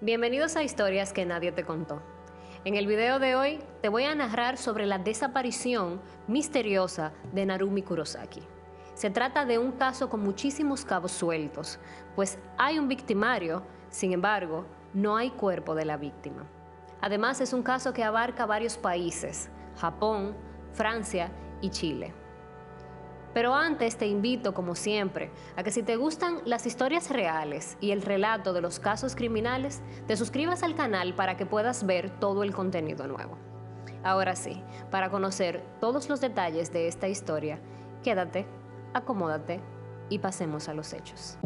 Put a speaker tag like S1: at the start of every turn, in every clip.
S1: Bienvenidos a Historias que nadie te contó. En el video de hoy te voy a narrar sobre la desaparición misteriosa de Narumi Kurosaki. Se trata de un caso con muchísimos cabos sueltos, pues hay un victimario, sin embargo, no hay cuerpo de la víctima. Además es un caso que abarca varios países, Japón, Francia y Chile. Pero antes te invito, como siempre, a que si te gustan las historias reales y el relato de los casos criminales, te suscribas al canal para que puedas ver todo el contenido nuevo. Ahora sí, para conocer todos los detalles de esta historia, quédate, acomódate y pasemos a los hechos.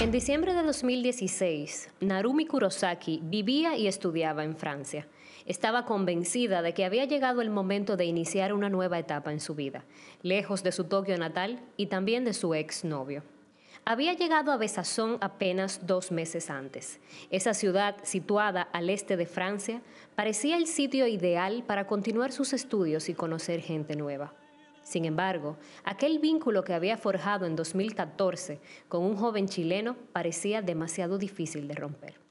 S1: En diciembre de 2016, Narumi Kurosaki vivía y estudiaba en Francia estaba convencida de que había llegado el momento de iniciar una nueva etapa en su vida, lejos de su Tokio natal y también de su exnovio. Había llegado a Besazón apenas dos meses antes. Esa ciudad, situada al este de Francia, parecía el sitio ideal para continuar sus estudios y conocer gente nueva. Sin embargo, aquel vínculo que había forjado en 2014 con un joven chileno parecía demasiado difícil de romper.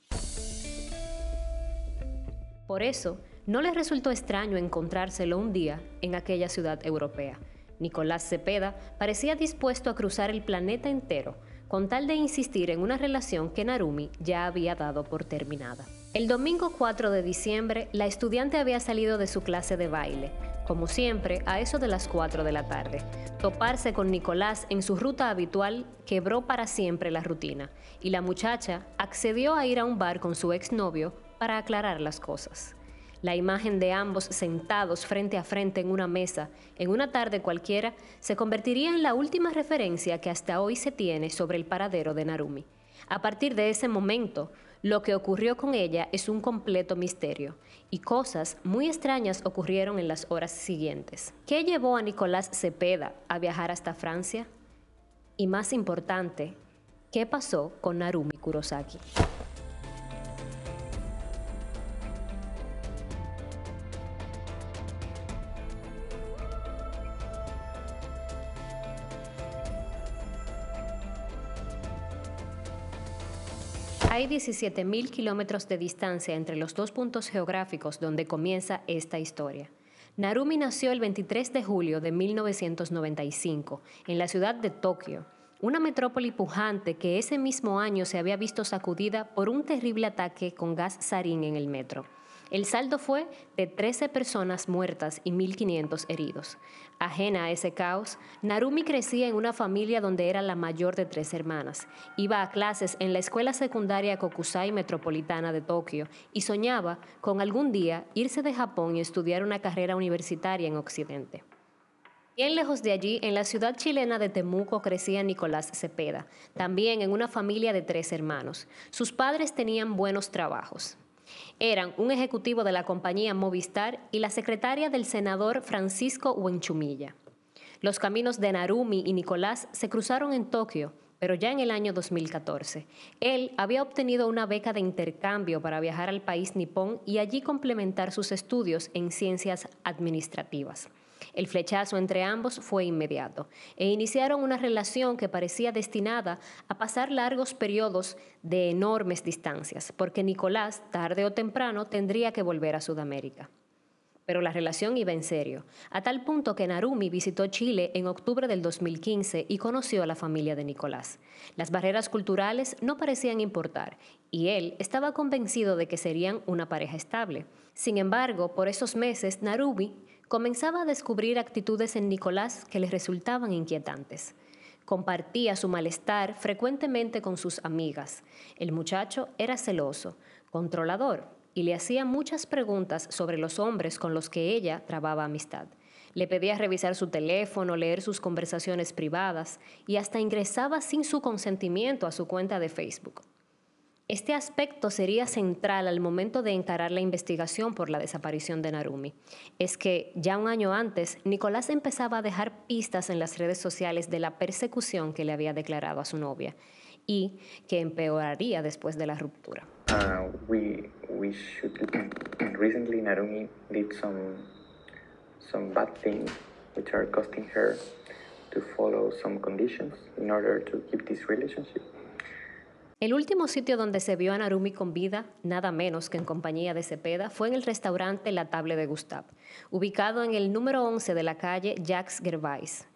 S1: Por eso, no le resultó extraño encontrárselo un día en aquella ciudad europea. Nicolás Cepeda parecía dispuesto a cruzar el planeta entero con tal de insistir en una relación que Narumi ya había dado por terminada. El domingo 4 de diciembre, la estudiante había salido de su clase de baile, como siempre, a eso de las 4 de la tarde. Toparse con Nicolás en su ruta habitual quebró para siempre la rutina, y la muchacha accedió a ir a un bar con su exnovio para aclarar las cosas. La imagen de ambos sentados frente a frente en una mesa, en una tarde cualquiera, se convertiría en la última referencia que hasta hoy se tiene sobre el paradero de Narumi. A partir de ese momento, lo que ocurrió con ella es un completo misterio, y cosas muy extrañas ocurrieron en las horas siguientes. ¿Qué llevó a Nicolás Cepeda a viajar hasta Francia? Y más importante, ¿qué pasó con Narumi Kurosaki? Hay 17.000 kilómetros de distancia entre los dos puntos geográficos donde comienza esta historia. Narumi nació el 23 de julio de 1995 en la ciudad de Tokio, una metrópoli pujante que ese mismo año se había visto sacudida por un terrible ataque con gas sarín en el metro. El saldo fue de 13 personas muertas y 1.500 heridos. Ajena a ese caos, Narumi crecía en una familia donde era la mayor de tres hermanas. Iba a clases en la escuela secundaria Kokusai Metropolitana de Tokio y soñaba con algún día irse de Japón y estudiar una carrera universitaria en Occidente. Bien lejos de allí, en la ciudad chilena de Temuco crecía Nicolás Cepeda, también en una familia de tres hermanos. Sus padres tenían buenos trabajos. Eran un ejecutivo de la compañía Movistar y la secretaria del senador Francisco Huenchumilla. Los caminos de Narumi y Nicolás se cruzaron en Tokio, pero ya en el año 2014. Él había obtenido una beca de intercambio para viajar al país nipón y allí complementar sus estudios en ciencias administrativas. El flechazo entre ambos fue inmediato e iniciaron una relación que parecía destinada a pasar largos periodos de enormes distancias, porque Nicolás, tarde o temprano, tendría que volver a Sudamérica. Pero la relación iba en serio, a tal punto que Narumi visitó Chile en octubre del 2015 y conoció a la familia de Nicolás. Las barreras culturales no parecían importar y él estaba convencido de que serían una pareja estable. Sin embargo, por esos meses, Narumi comenzaba a descubrir actitudes en Nicolás que le resultaban inquietantes. Compartía su malestar frecuentemente con sus amigas. El muchacho era celoso, controlador, y le hacía muchas preguntas sobre los hombres con los que ella trababa amistad. Le pedía revisar su teléfono, leer sus conversaciones privadas y hasta ingresaba sin su consentimiento a su cuenta de Facebook. Este aspecto sería central al momento de encarar la investigación por la desaparición de Narumi. Es que ya un año antes, Nicolás empezaba a dejar pistas en las redes sociales de la persecución que le había declarado a su novia y que empeoraría después de la ruptura. El último sitio donde se vio a Narumi con vida, nada menos que en compañía de Cepeda, fue en el restaurante La Table de Gustav, ubicado en el número 11 de la calle Jacques Gervais.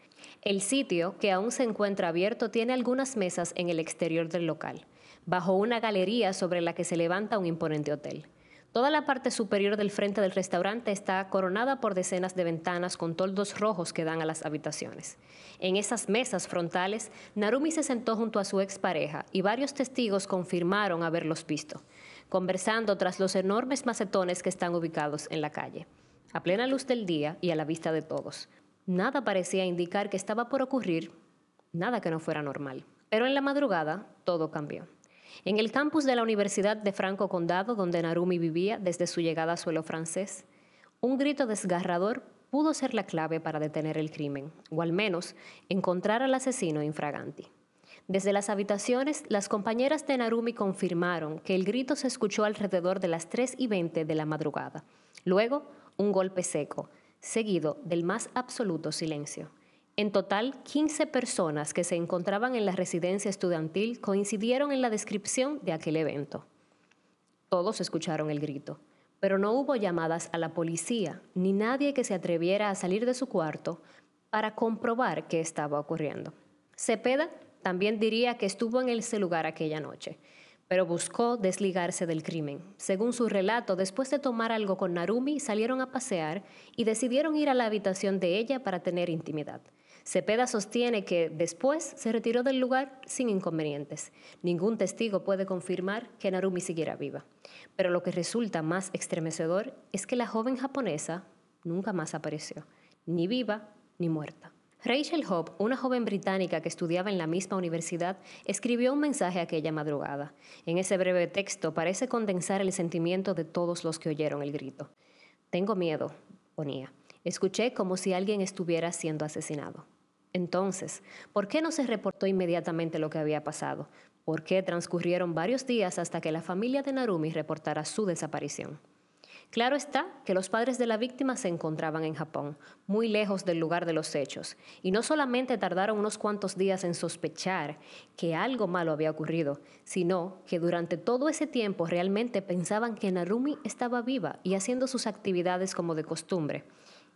S1: El sitio, que aún se encuentra abierto, tiene algunas mesas en el exterior del local, bajo una galería sobre la que se levanta un imponente hotel. Toda la parte superior del frente del restaurante está coronada por decenas de ventanas con toldos rojos que dan a las habitaciones. En esas mesas frontales, Narumi se sentó junto a su expareja y varios testigos confirmaron haberlos visto, conversando tras los enormes macetones que están ubicados en la calle, a plena luz del día y a la vista de todos. Nada parecía indicar que estaba por ocurrir, nada que no fuera normal. Pero en la madrugada todo cambió. En el campus de la Universidad de Franco Condado, donde Narumi vivía desde su llegada a suelo francés, un grito desgarrador pudo ser la clave para detener el crimen, o al menos encontrar al asesino infraganti. Desde las habitaciones, las compañeras de Narumi confirmaron que el grito se escuchó alrededor de las 3 y 20 de la madrugada. Luego, un golpe seco, seguido del más absoluto silencio. En total, 15 personas que se encontraban en la residencia estudiantil coincidieron en la descripción de aquel evento. Todos escucharon el grito, pero no hubo llamadas a la policía ni nadie que se atreviera a salir de su cuarto para comprobar qué estaba ocurriendo. Cepeda también diría que estuvo en ese lugar aquella noche, pero buscó desligarse del crimen. Según su relato, después de tomar algo con Narumi, salieron a pasear y decidieron ir a la habitación de ella para tener intimidad. Cepeda sostiene que después se retiró del lugar sin inconvenientes. Ningún testigo puede confirmar que Narumi siguiera viva. Pero lo que resulta más estremecedor es que la joven japonesa nunca más apareció, ni viva ni muerta. Rachel Hope, una joven británica que estudiaba en la misma universidad, escribió un mensaje aquella madrugada. En ese breve texto parece condensar el sentimiento de todos los que oyeron el grito. Tengo miedo, ponía. Escuché como si alguien estuviera siendo asesinado. Entonces, ¿por qué no se reportó inmediatamente lo que había pasado? ¿Por qué transcurrieron varios días hasta que la familia de Narumi reportara su desaparición? Claro está que los padres de la víctima se encontraban en Japón, muy lejos del lugar de los hechos, y no solamente tardaron unos cuantos días en sospechar que algo malo había ocurrido, sino que durante todo ese tiempo realmente pensaban que Narumi estaba viva y haciendo sus actividades como de costumbre.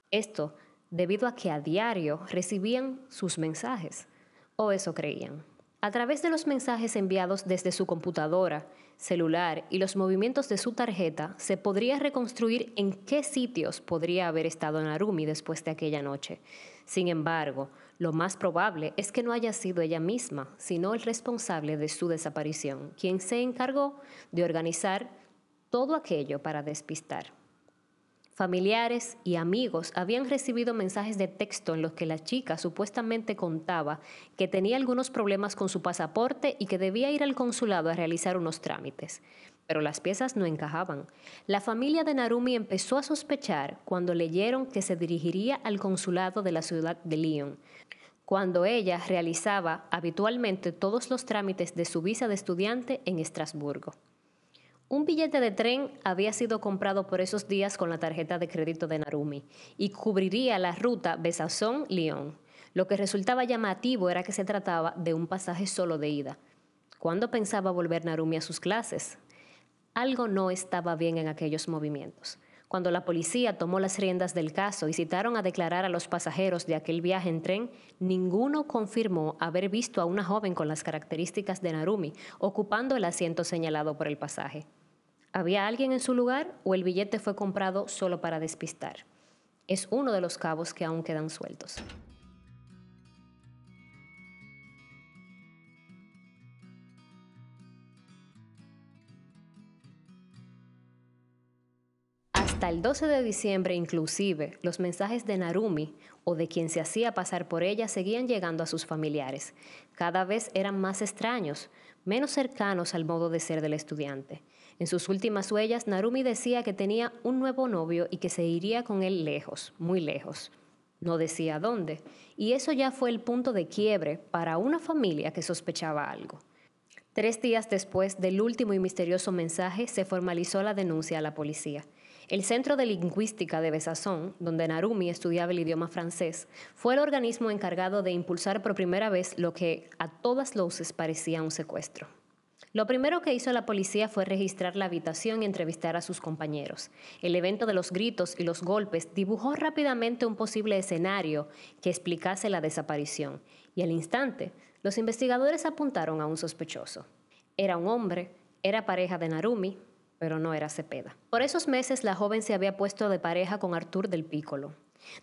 S1: Esto debido a que a diario recibían sus mensajes, o eso creían. A través de los mensajes enviados desde su computadora, celular y los movimientos de su tarjeta, se podría reconstruir en qué sitios podría haber estado Narumi después de aquella noche. Sin embargo, lo más probable es que no haya sido ella misma, sino el responsable de su desaparición, quien se encargó de organizar todo aquello para despistar. Familiares y amigos habían recibido mensajes de texto en los que la chica supuestamente contaba que tenía algunos problemas con su pasaporte y que debía ir al consulado a realizar unos trámites. Pero las piezas no encajaban. La familia de Narumi empezó a sospechar cuando leyeron que se dirigiría al consulado de la ciudad de Lyon, cuando ella realizaba habitualmente todos los trámites de su visa de estudiante en Estrasburgo. Un billete de tren había sido comprado por esos días con la tarjeta de crédito de Narumi y cubriría la ruta besazón lyon Lo que resultaba llamativo era que se trataba de un pasaje solo de ida. ¿Cuándo pensaba volver Narumi a sus clases? Algo no estaba bien en aquellos movimientos cuando la policía tomó las riendas del caso y citaron a declarar a los pasajeros de aquel viaje en tren, ninguno confirmó haber visto a una joven con las características de Narumi ocupando el asiento señalado por el pasaje. ¿Había alguien en su lugar o el billete fue comprado solo para despistar? Es uno de los cabos que aún quedan sueltos. Hasta el 12 de diciembre inclusive, los mensajes de Narumi o de quien se hacía pasar por ella seguían llegando a sus familiares. Cada vez eran más extraños, menos cercanos al modo de ser del estudiante. En sus últimas huellas, Narumi decía que tenía un nuevo novio y que se iría con él lejos, muy lejos. No decía dónde, y eso ya fue el punto de quiebre para una familia que sospechaba algo. Tres días después del último y misterioso mensaje, se formalizó la denuncia a la policía. El Centro de Lingüística de Besazón, donde Narumi estudiaba el idioma francés, fue el organismo encargado de impulsar por primera vez lo que a todas luces parecía un secuestro. Lo primero que hizo la policía fue registrar la habitación y entrevistar a sus compañeros. El evento de los gritos y los golpes dibujó rápidamente un posible escenario que explicase la desaparición, y al instante los investigadores apuntaron a un sospechoso. Era un hombre, era pareja de Narumi, pero no era Cepeda. Por esos meses la joven se había puesto de pareja con Artur del Pícolo,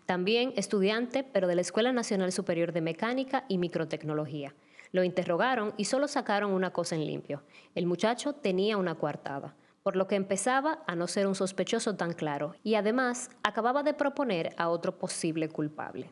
S1: también estudiante, pero de la Escuela Nacional Superior de Mecánica y Microtecnología. Lo interrogaron y solo sacaron una cosa en limpio. El muchacho tenía una coartada, por lo que empezaba a no ser un sospechoso tan claro, y además acababa de proponer a otro posible culpable.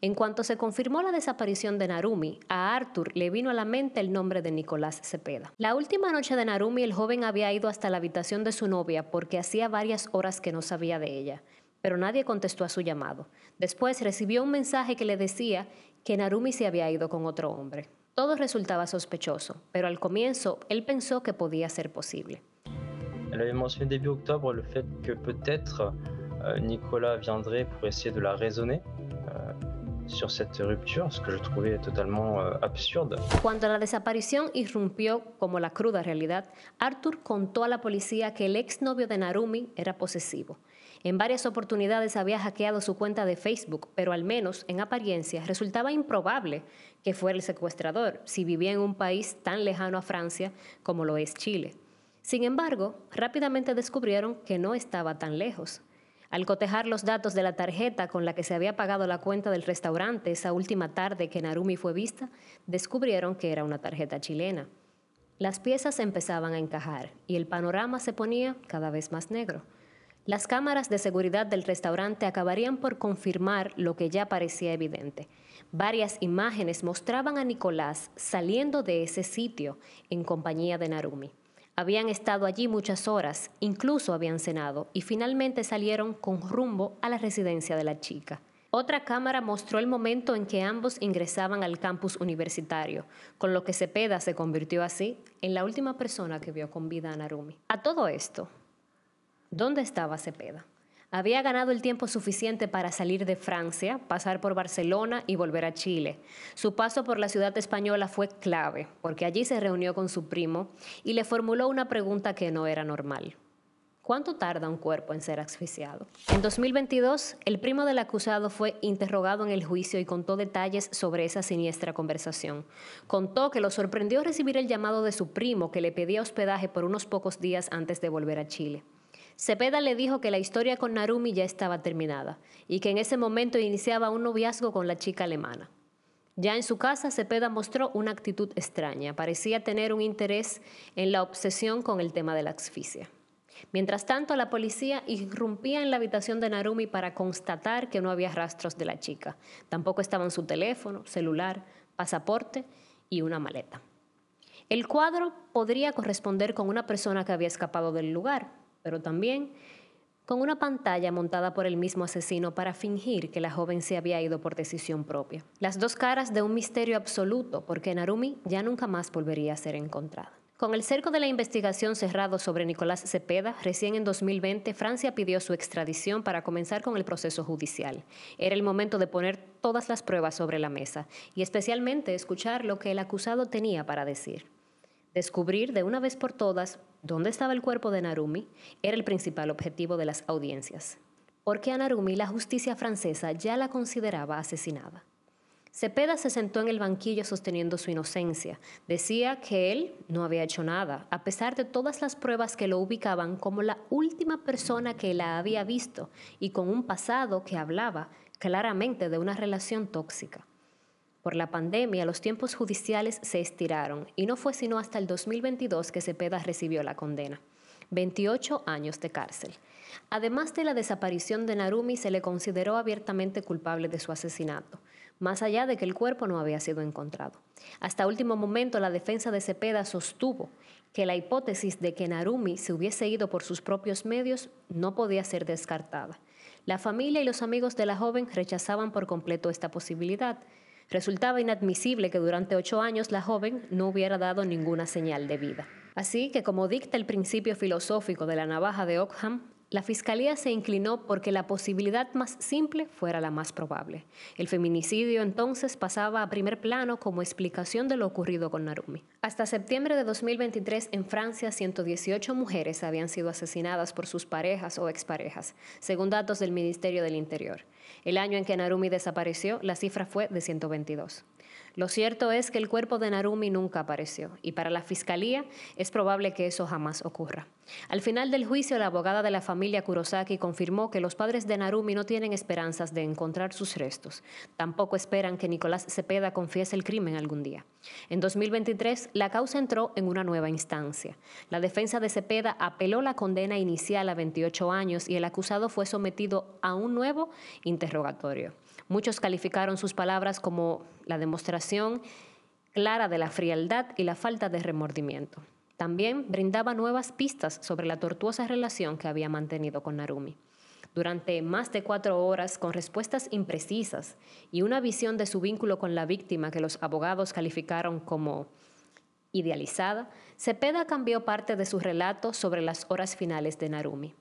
S1: En cuanto se confirmó la desaparición de Narumi, a Arthur le vino a la mente el nombre de Nicolás Cepeda. La última noche de Narumi el joven había ido hasta la habitación de su novia porque hacía varias horas que no sabía de ella, pero nadie contestó a su llamado. Después recibió un mensaje que le decía que Narumi se había ido con otro hombre. Todo resultaba sospechoso, pero al comienzo él pensó que podía ser posible. había mencionado en octubre el hecho de que tal vez euh, Nicolás viendrait para de la que euh, Cuando la desaparición irrumpió como la cruda realidad, Arthur contó a la policía que el exnovio de Narumi era posesivo. En varias oportunidades había hackeado su cuenta de Facebook, pero al menos en apariencia resultaba improbable que fuera el secuestrador si vivía en un país tan lejano a Francia como lo es Chile. Sin embargo, rápidamente descubrieron que no estaba tan lejos. Al cotejar los datos de la tarjeta con la que se había pagado la cuenta del restaurante esa última tarde que Narumi fue vista, descubrieron que era una tarjeta chilena. Las piezas empezaban a encajar y el panorama se ponía cada vez más negro. Las cámaras de seguridad del restaurante acabarían por confirmar lo que ya parecía evidente. Varias imágenes mostraban a Nicolás saliendo de ese sitio en compañía de Narumi. Habían estado allí muchas horas, incluso habían cenado, y finalmente salieron con rumbo a la residencia de la chica. Otra cámara mostró el momento en que ambos ingresaban al campus universitario, con lo que Cepeda se convirtió así en la última persona que vio con vida a Narumi. A todo esto, ¿dónde estaba Cepeda? Había ganado el tiempo suficiente para salir de Francia, pasar por Barcelona y volver a Chile. Su paso por la ciudad española fue clave, porque allí se reunió con su primo y le formuló una pregunta que no era normal. ¿Cuánto tarda un cuerpo en ser asfixiado? En 2022, el primo del acusado fue interrogado en el juicio y contó detalles sobre esa siniestra conversación. Contó que lo sorprendió recibir el llamado de su primo que le pedía hospedaje por unos pocos días antes de volver a Chile. Cepeda le dijo que la historia con Narumi ya estaba terminada y que en ese momento iniciaba un noviazgo con la chica alemana. Ya en su casa, Cepeda mostró una actitud extraña, parecía tener un interés en la obsesión con el tema de la asfixia. Mientras tanto, la policía irrumpía en la habitación de Narumi para constatar que no había rastros de la chica. Tampoco estaban su teléfono, celular, pasaporte y una maleta. El cuadro podría corresponder con una persona que había escapado del lugar, pero también con una pantalla montada por el mismo asesino para fingir que la joven se había ido por decisión propia. Las dos caras de un misterio absoluto porque Narumi ya nunca más volvería a ser encontrada. Con el cerco de la investigación cerrado sobre Nicolás Cepeda, recién en 2020 Francia pidió su extradición para comenzar con el proceso judicial. Era el momento de poner todas las pruebas sobre la mesa y especialmente escuchar lo que el acusado tenía para decir. Descubrir de una vez por todas dónde estaba el cuerpo de Narumi era el principal objetivo de las audiencias, porque a Narumi la justicia francesa ya la consideraba asesinada. Cepeda se sentó en el banquillo sosteniendo su inocencia. Decía que él no había hecho nada, a pesar de todas las pruebas que lo ubicaban como la última persona que la había visto y con un pasado que hablaba claramente de una relación tóxica. Por la pandemia, los tiempos judiciales se estiraron y no fue sino hasta el 2022 que Cepeda recibió la condena. 28 años de cárcel. Además de la desaparición de Narumi, se le consideró abiertamente culpable de su asesinato, más allá de que el cuerpo no había sido encontrado. Hasta último momento, la defensa de Cepeda sostuvo que la hipótesis de que Narumi se hubiese ido por sus propios medios no podía ser descartada. La familia y los amigos de la joven rechazaban por completo esta posibilidad, Resultaba inadmisible que durante ocho años la joven no hubiera dado ninguna señal de vida. Así que, como dicta el principio filosófico de la navaja de Ockham, la fiscalía se inclinó porque la posibilidad más simple fuera la más probable. El feminicidio entonces pasaba a primer plano como explicación de lo ocurrido con Narumi. Hasta septiembre de 2023 en Francia 118 mujeres habían sido asesinadas por sus parejas o exparejas, según datos del Ministerio del Interior. El año en que Narumi desapareció, la cifra fue de 122. Lo cierto es que el cuerpo de Narumi nunca apareció y para la fiscalía es probable que eso jamás ocurra. Al final del juicio, la abogada de la familia Kurosaki confirmó que los padres de Narumi no tienen esperanzas de encontrar sus restos. Tampoco esperan que Nicolás Cepeda confiese el crimen algún día. En 2023, la causa entró en una nueva instancia. La defensa de Cepeda apeló la condena inicial a 28 años y el acusado fue sometido a un nuevo interrogatorio. Muchos calificaron sus palabras como la demostración clara de la frialdad y la falta de remordimiento. También brindaba nuevas pistas sobre la tortuosa relación que había mantenido con Narumi. Durante más de cuatro horas, con respuestas imprecisas y una visión de su vínculo con la víctima que los abogados calificaron como idealizada, Cepeda cambió parte de su relato sobre las horas finales de Narumi.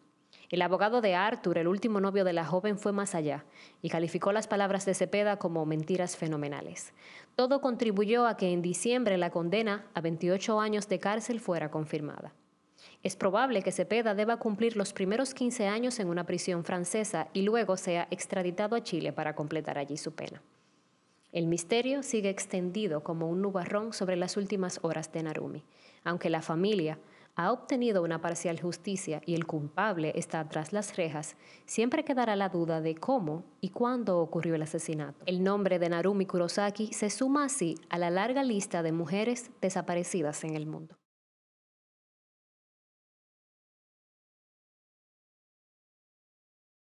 S1: El abogado de Arthur, el último novio de la joven, fue más allá y calificó las palabras de Cepeda como mentiras fenomenales. Todo contribuyó a que en diciembre la condena a 28 años de cárcel fuera confirmada. Es probable que Cepeda deba cumplir los primeros 15 años en una prisión francesa y luego sea extraditado a Chile para completar allí su pena. El misterio sigue extendido como un nubarrón sobre las últimas horas de Narumi, aunque la familia, ha obtenido una parcial justicia y el culpable está tras las rejas, siempre quedará la duda de cómo y cuándo ocurrió el asesinato. El nombre de Narumi Kurosaki se suma así a la larga lista de mujeres desaparecidas en el mundo.